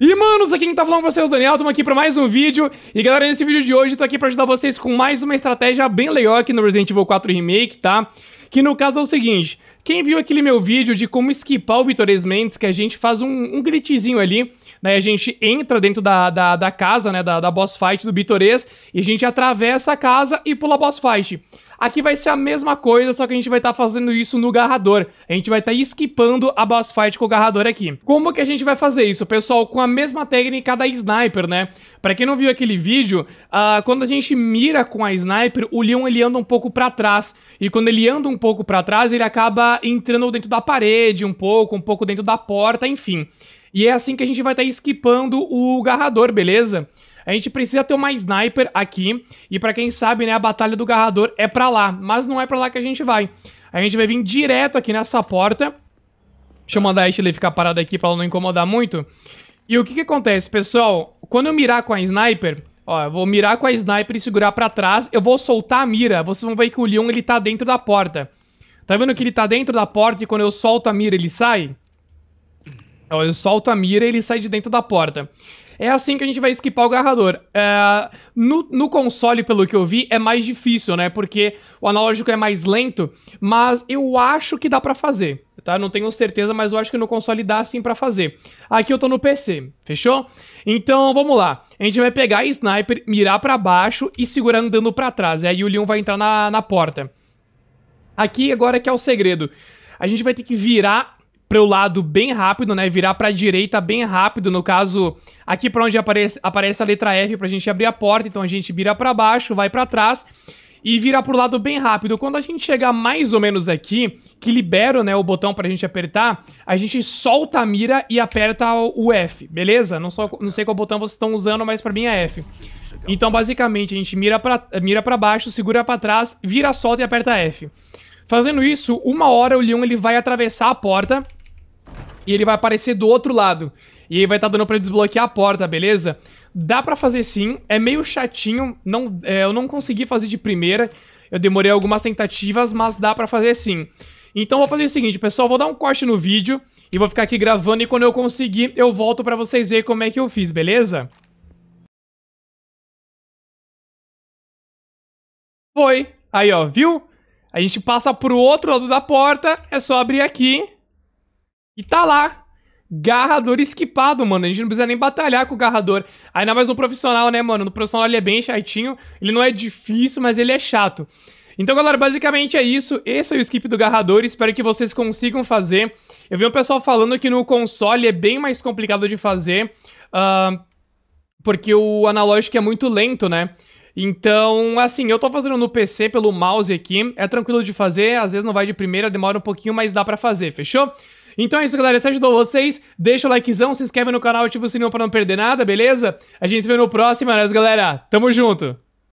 E manos, aqui quem tá falando com você é o Daniel, estamos aqui para mais um vídeo E galera, nesse vídeo de hoje eu tô aqui para ajudar vocês com mais uma estratégia bem legal aqui no Resident Evil 4 Remake, tá? Que no caso é o seguinte, quem viu aquele meu vídeo de como esquipar o Vitores Mendes, que a gente faz um, um glitchzinho ali Daí né? a gente entra dentro da, da, da casa, né, da, da boss fight do Bitores E a gente atravessa a casa e pula a boss fight Aqui vai ser a mesma coisa, só que a gente vai estar tá fazendo isso no garrador. A gente vai estar tá esquipando a boss fight com o garrador aqui. Como que a gente vai fazer isso, pessoal? Com a mesma técnica da sniper, né? Pra quem não viu aquele vídeo, uh, quando a gente mira com a sniper, o Leon ele anda um pouco pra trás. E quando ele anda um pouco pra trás, ele acaba entrando dentro da parede um pouco, um pouco dentro da porta, enfim. E é assim que a gente vai estar tá esquipando o garrador, beleza? A gente precisa ter uma sniper aqui. E para quem sabe, né, a Batalha do Garrador é pra lá. Mas não é pra lá que a gente vai. A gente vai vir direto aqui nessa porta. Deixa eu mandar a Ashley ficar parada aqui pra ela não incomodar muito. E o que que acontece, pessoal? Quando eu mirar com a sniper... Ó, eu vou mirar com a sniper e segurar pra trás. Eu vou soltar a mira. Vocês vão ver que o Leon, ele tá dentro da porta. Tá vendo que ele tá dentro da porta e quando eu solto a mira, ele sai? É, eu solto a mira e ele sai de dentro da porta. É assim que a gente vai esquipar o agarrador. É, no, no, console, pelo que eu vi, é mais difícil, né? Porque o analógico é mais lento, mas eu acho que dá pra fazer, tá? Não tenho certeza, mas eu acho que no console dá sim pra fazer. Aqui eu tô no PC, fechou? Então, vamos lá. A gente vai pegar a sniper, mirar pra baixo e segurar andando pra trás. E aí o Leon vai entrar na, na porta. Aqui agora que é o segredo. A gente vai ter que virar o lado bem rápido, né? Virar pra direita bem rápido. No caso, aqui pra onde aparece, aparece a letra F pra gente abrir a porta. Então a gente vira pra baixo, vai pra trás e para pro lado bem rápido. Quando a gente chegar mais ou menos aqui, que libera né, o botão pra gente apertar, a gente solta a mira e aperta o F, beleza? Não, só, não sei qual botão vocês estão usando, mas pra mim é F. Então, basicamente, a gente mira para mira pra baixo, segura pra trás, vira, solta e aperta F. Fazendo isso, uma hora o leão ele vai atravessar a porta e ele vai aparecer do outro lado. E aí vai estar tá dando pra desbloquear a porta, beleza? Dá pra fazer sim, é meio chatinho, não, é, eu não consegui fazer de primeira, eu demorei algumas tentativas, mas dá pra fazer sim. Então vou fazer o seguinte, pessoal, vou dar um corte no vídeo e vou ficar aqui gravando e quando eu conseguir eu volto pra vocês verem como é que eu fiz, beleza? Foi! Aí ó, viu? A gente passa pro outro lado da porta, é só abrir aqui e tá lá. Garrador esquipado, mano. A gente não precisa nem batalhar com o garrador. Ainda mais no profissional, né, mano? No profissional ele é bem chatinho. Ele não é difícil, mas ele é chato. Então, galera, basicamente é isso. Esse é o skip do garrador. Espero que vocês consigam fazer. Eu vi um pessoal falando que no console é bem mais complicado de fazer. Uh, porque o analógico é muito lento, né? Então, assim, eu tô fazendo no PC pelo mouse aqui, é tranquilo de fazer, às vezes não vai de primeira, demora um pouquinho, mas dá para fazer, fechou? Então é isso, galera. Se ajudou vocês, deixa o likezão, se inscreve no canal, ativa o sininho pra não perder nada, beleza? A gente se vê no próximo, né, galera? Tamo junto!